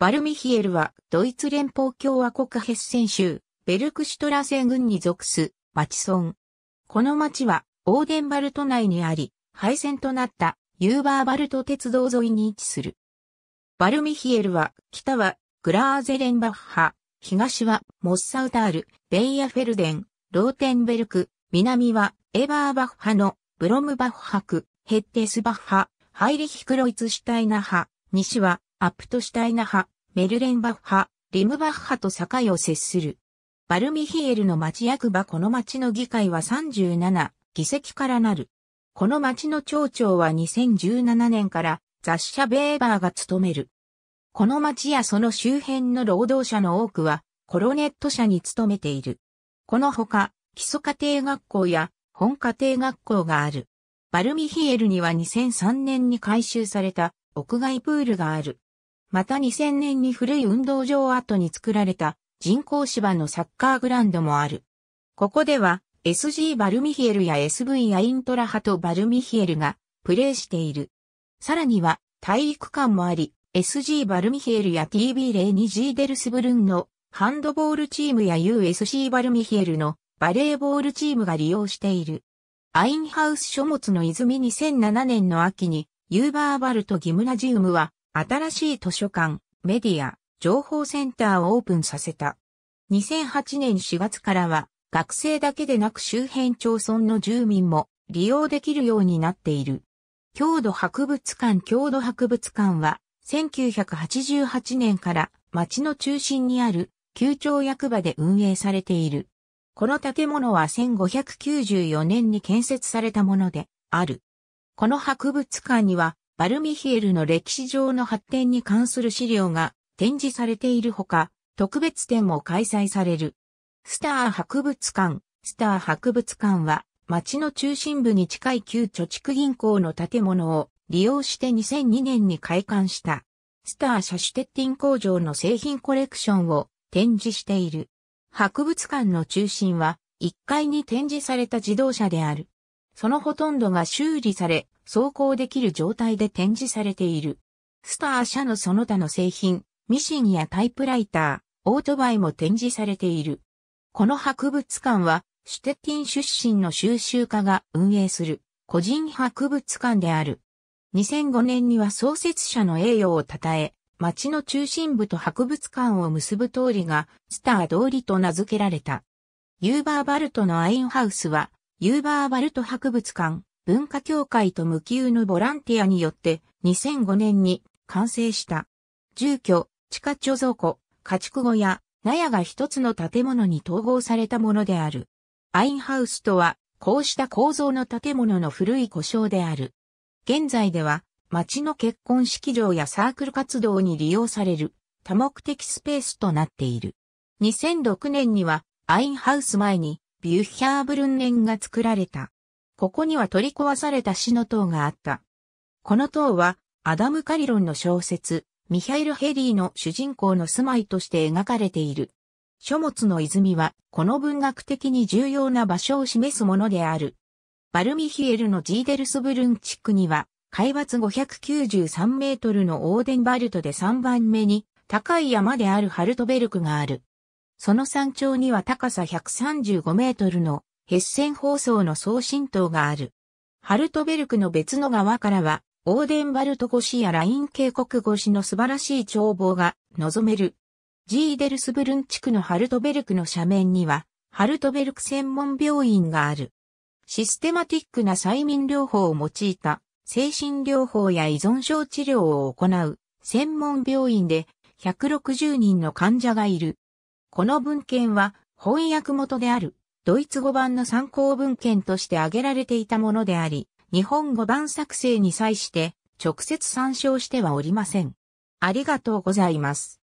バルミヒエルはドイツ連邦共和国ヘッセン州、ベルクシュトラセ郡に属す町村。この町はオーデンバルト内にあり、廃線となったユーバーバルト鉄道沿いに位置する。バルミヒエルは北はグラーゼレンバッハ、東はモッサウタール、ベイアフェルデン、ローテンベルク、南はエバーバッハのブロムバッハ区、ヘッテスバッハ、ハイリヒクロイツシュタイナハ、西はアプトシュタイナ派、メルレンバッハ、リムバッハと境を接する。バルミヒエルの町役場この町の議会は37議席からなる。この町の町長は2017年から雑誌ベーバーが務める。この町やその周辺の労働者の多くはコロネット社に勤めている。このほか基礎家庭学校や本家庭学校がある。バルミヒエルには2003年に改修された屋外プールがある。また2000年に古い運動場跡に作られた人工芝のサッカーグラウンドもある。ここでは SG バルミヒエルや SV アイントラハとバルミヒエルがプレーしている。さらには体育館もあり、SG バルミヒエルや TB02G デルスブルンのハンドボールチームや USC バルミヒエルのバレーボールチームが利用している。アインハウス書物の泉2007年の秋にユーバーバルトギムナジウムは新しい図書館、メディア、情報センターをオープンさせた。2008年4月からは、学生だけでなく周辺町村の住民も利用できるようになっている。郷土博物館郷土博物館は、1988年から町の中心にある旧町役場で運営されている。この建物は1594年に建設されたものである。この博物館にはバルミヒエルの歴史上の発展に関する資料が展示されているほか、特別展も開催される。スター博物館。スター博物館は、町の中心部に近い旧貯蓄銀行の建物を利用して2002年に開館した。スターシャシュテッティン工場の製品コレクションを展示している。博物館の中心は1階に展示された自動車である。そのほとんどが修理され、走行できる状態で展示されている。スター社のその他の製品、ミシンやタイプライター、オートバイも展示されている。この博物館は、シュテッティン出身の収集家が運営する個人博物館である。2005年には創設者の栄誉を称え、町の中心部と博物館を結ぶ通りがスター通りと名付けられた。ユーバーバルトのアインハウスはユーバーバルト博物館、文化協会と無給のボランティアによって2005年に完成した。住居、地下貯蔵庫、家畜小屋、納屋が一つの建物に統合されたものである。アインハウスとは、こうした構造の建物の古い故障である。現在では、町の結婚式場やサークル活動に利用される多目的スペースとなっている。2006年には、アインハウス前にビュッヒャーブルンネンが作られた。ここには取り壊された死の塔があった。この塔は、アダム・カリロンの小説、ミハイル・ヘリーの主人公の住まいとして描かれている。書物の泉は、この文学的に重要な場所を示すものである。バルミヒエルのジーデルスブルン地区には、海抜593メートルのオーデンバルトで3番目に高い山であるハルトベルクがある。その山頂には高さ135メートルのヘッセン放送の送信塔がある。ハルトベルクの別の側からは、オーデンバルト越しやライン渓谷越しの素晴らしい眺望が望める。ジーデルスブルン地区のハルトベルクの斜面には、ハルトベルク専門病院がある。システマティックな催眠療法を用いた精神療法や依存症治療を行う専門病院で160人の患者がいる。この文献は翻訳元であるドイツ語版の参考文献として挙げられていたものであり、日本語版作成に際して直接参照してはおりません。ありがとうございます。